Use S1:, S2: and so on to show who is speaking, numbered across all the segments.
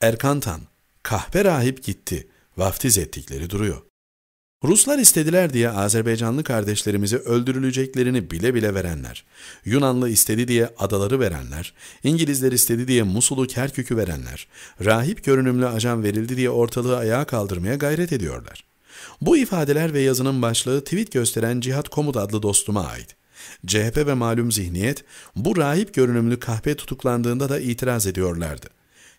S1: Erkantan, kahpe rahip gitti, vaftiz ettikleri duruyor. Ruslar istediler diye Azerbaycanlı kardeşlerimizi öldürüleceklerini bile bile verenler, Yunanlı istedi diye adaları verenler, İngilizler istedi diye Musul'u Kerkük'ü verenler, rahip görünümlü ajan verildi diye ortalığı ayağa kaldırmaya gayret ediyorlar. Bu ifadeler ve yazının başlığı tweet gösteren Cihat Komut adlı dostuma ait. CHP ve malum zihniyet bu rahip görünümlü kahpe tutuklandığında da itiraz ediyorlardı.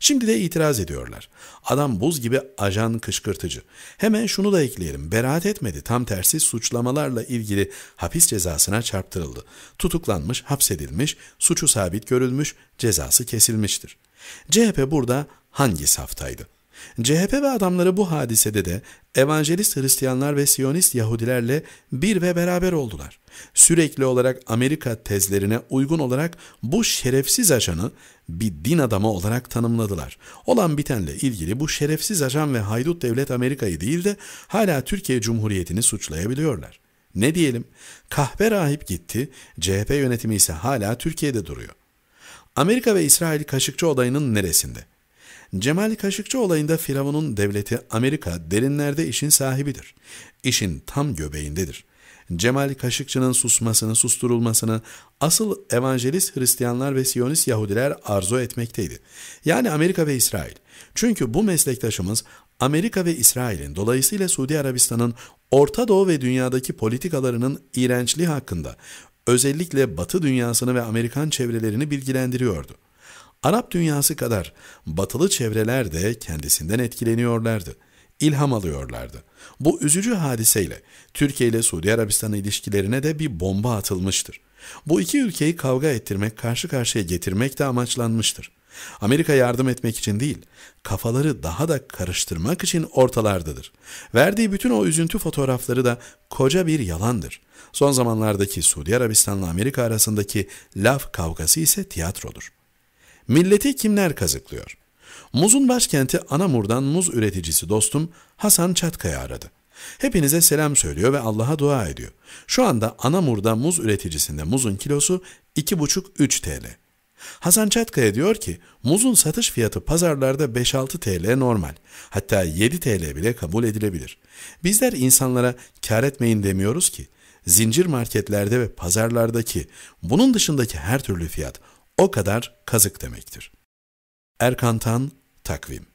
S1: Şimdi de itiraz ediyorlar. Adam buz gibi ajan kışkırtıcı. Hemen şunu da ekleyelim. Beraat etmedi. Tam tersi suçlamalarla ilgili hapis cezasına çarptırıldı. Tutuklanmış, hapsedilmiş, suçu sabit görülmüş, cezası kesilmiştir. CHP burada hangi saftaydı? CHP ve adamları bu hadisede de evangelist Hristiyanlar ve Siyonist Yahudilerle bir ve beraber oldular sürekli olarak Amerika tezlerine uygun olarak bu şerefsiz ajanı bir din adamı olarak tanımladılar. Olan bitenle ilgili bu şerefsiz ajan ve haydut devlet Amerika'yı değil de hala Türkiye Cumhuriyeti'ni suçlayabiliyorlar. Ne diyelim? Kahve rahip gitti, CHP yönetimi ise hala Türkiye'de duruyor. Amerika ve İsrail Kaşıkçı olayının neresinde? Cemal Kaşıkçı olayında Firavun'un devleti Amerika derinlerde işin sahibidir. İşin tam göbeğindedir. Cemal Kaşıkçı'nın susmasını, susturulmasını asıl evangelist Hristiyanlar ve Siyonist Yahudiler arzu etmekteydi. Yani Amerika ve İsrail. Çünkü bu meslektaşımız Amerika ve İsrail'in dolayısıyla Suudi Arabistan'ın Orta Doğu ve dünyadaki politikalarının iğrençliği hakkında özellikle Batı dünyasını ve Amerikan çevrelerini bilgilendiriyordu. Arap dünyası kadar batılı çevreler de kendisinden etkileniyorlardı ilham alıyorlardı. Bu üzücü hadiseyle Türkiye ile Suudi Arabistan ilişkilerine de bir bomba atılmıştır. Bu iki ülkeyi kavga ettirmek, karşı karşıya getirmek de amaçlanmıştır. Amerika yardım etmek için değil, kafaları daha da karıştırmak için ortalardadır. Verdiği bütün o üzüntü fotoğrafları da koca bir yalandır. Son zamanlardaki Suudi Arabistan'la Amerika arasındaki laf kavgası ise tiyatrodur. Milleti kimler kazıklıyor? Muzun başkenti Anamur'dan muz üreticisi dostum Hasan Çatkaya aradı. Hepinize selam söylüyor ve Allah'a dua ediyor. Şu anda Anamur'da muz üreticisinde muzun kilosu 2,5-3 TL. Hasan Çatkaya diyor ki muzun satış fiyatı pazarlarda 5-6 TL normal. Hatta 7 TL bile kabul edilebilir. Bizler insanlara kar etmeyin demiyoruz ki. Zincir marketlerde ve pazarlardaki bunun dışındaki her türlü fiyat o kadar kazık demektir.'' Erkantan Takvim